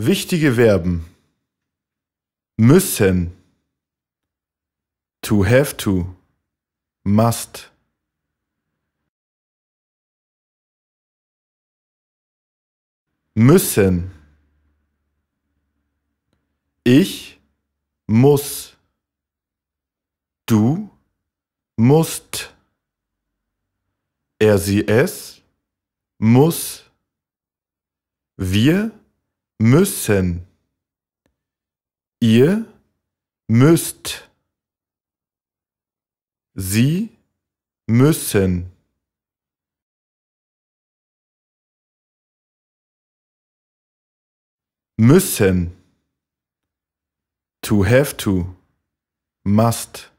Wichtige Verben müssen, to have to, must. Müssen. Ich muss. Du musst. Er, sie, es muss. Wir müssen. Ihr müsst. Sie müssen. Müssen. To have to. Must.